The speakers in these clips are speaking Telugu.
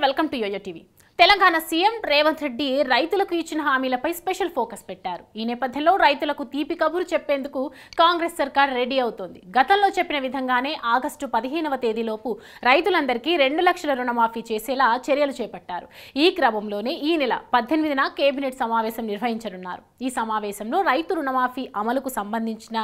welcome to your TV. Telangana CM Revanth Reddy రైతులకు ఇచ్చిన హామీలపై స్పెషల్ ఫోకస్ పెట్టారు ఈ నేపథ్యంలో రైతులకు తీపి కబురు చెప్పేందుకు కాంగ్రెస్ సర్కార్ రెడీ అవుతోంది గతంలో చెప్పిన విధంగానే ఆగస్టు పదిహేనవ తేదీలోపు రైతులందరికీ రెండు లక్షల రుణమాఫీ చేసేలా చర్యలు చేపట్టారు ఈ క్రమంలోనే ఈ నెల పద్దెనిమిదిన కేబినెట్ సమావేశం నిర్వహించనున్నారు ఈ సమావేశంలో రైతు రుణమాఫీ అమలుకు సంబంధించిన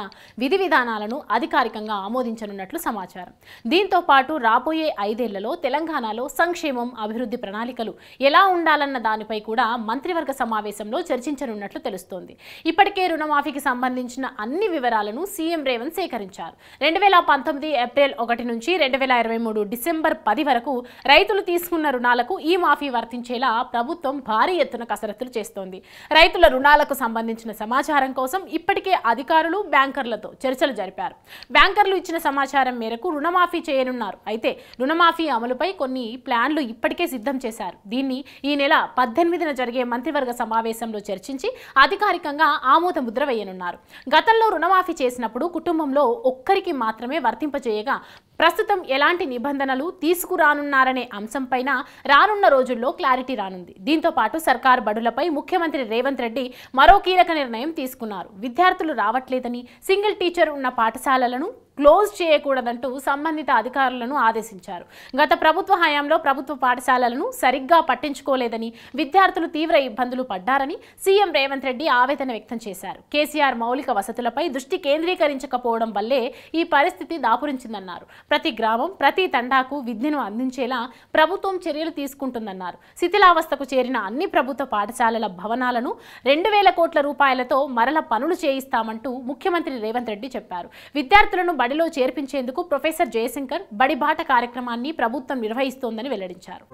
విధి విధానాలను అధికారికంగా ఆమోదించనున్నట్లు సమాచారం దీంతో పాటు రాబోయే ఐదేళ్లలో తెలంగాణలో సంక్షేమం అభివృద్ధి ప్రణాళికలు ఎలా ఉండాలన్న దానిపై కూడా మంత్రివర్గ సమావేశంలో చర్చించనున్నట్లు తెలుస్తోంది ఇప్పటికే రుణమాఫీకి సంబంధించిన అన్ని వివరాలను సీఎం రేవంత్ సేకరించారు రెండు వేల పంతొమ్మిది ఏప్రిల్ ఒకటి నుంచి రెండు వేల ఇరవై మూడు డిసెంబర్ పది వరకు రైతులు తీసుకున్న రుణాలకు ఈ మాఫీ వర్తించేలా ప్రభుత్వం భారీ ఎత్తున కసరత్తులు చేస్తోంది రైతుల రుణాలకు సంబంధించిన సమాచారం కోసం ఇప్పటికే అధికారులు బ్యాంకర్లతో చర్చలు జరిపారు బ్యాంకర్లు ఇచ్చిన సమాచారం మేరకు రుణమాఫీ చేయనున్నారు అయితే రుణమాఫీ అమలుపై కొన్ని ప్లాన్లు ఇప్పటికే సిద్ధం చేశారు దీన్ని దీనిని ఈ నెల పద్దెనిమిదిన జరిగే మంత్రివర్గ సమావేశంలో చర్చించి అధికారికంగా ఆమోద ముద్ర వేయనున్నారు గతంలో రుణమాఫీ చేసినప్పుడు కుటుంబంలో ఒక్కరికి మాత్రమే వర్తింపజేయగా ప్రస్తుతం ఎలాంటి నిబంధనలు తీసుకురానున్నారనే అంశంపైన రానున్న రోజుల్లో క్లారిటీ రానుంది దీంతో పాటు సర్కార్ బడులపై ముఖ్యమంత్రి రేవంత్ రెడ్డి మరో కీలక నిర్ణయం తీసుకున్నారు విద్యార్థులు రావట్లేదని సింగిల్ టీచర్ ఉన్న పాఠశాలలను క్లోజ్ చేయకూడదంటూ సంబంధిత అధికారులను ఆదేశించారు గత ప్రభుత్వ హయాంలో ప్రభుత్వ పాఠశాలలను సరిగ్గా పట్టించుకోలేదని విద్యార్థులు తీవ్ర ఇబ్బందులు పడ్డారని సీఎం రేవంత్ రెడ్డి ఆవేదన వ్యక్తం చేశారు కేసీఆర్ మౌలిక వసతులపై దృష్టి కేంద్రీకరించకపోవడం వల్లే ఈ పరిస్థితి దాపురించిందన్నారు ప్రతి గ్రామం ప్రతి తండాకు విద్యను అందించేలా ప్రభుత్వం చర్యలు తీసుకుంటుందన్నారు శిథిలావస్థకు చేరిన అన్ని ప్రభుత్వ పాఠశాలల భవనాలను రెండు వేల కోట్ల రూపాయలతో మరల పనులు చేయిస్తామంటూ ముఖ్యమంత్రి రేవంత్ రెడ్డి చెప్పారు విద్యార్థులను బడిలో చేర్పించేందుకు ప్రొఫెసర్ జయశంకర్ బడిబాట కార్యక్రమాన్ని ప్రభుత్వం నిర్వహిస్తోందని వెల్లడించారు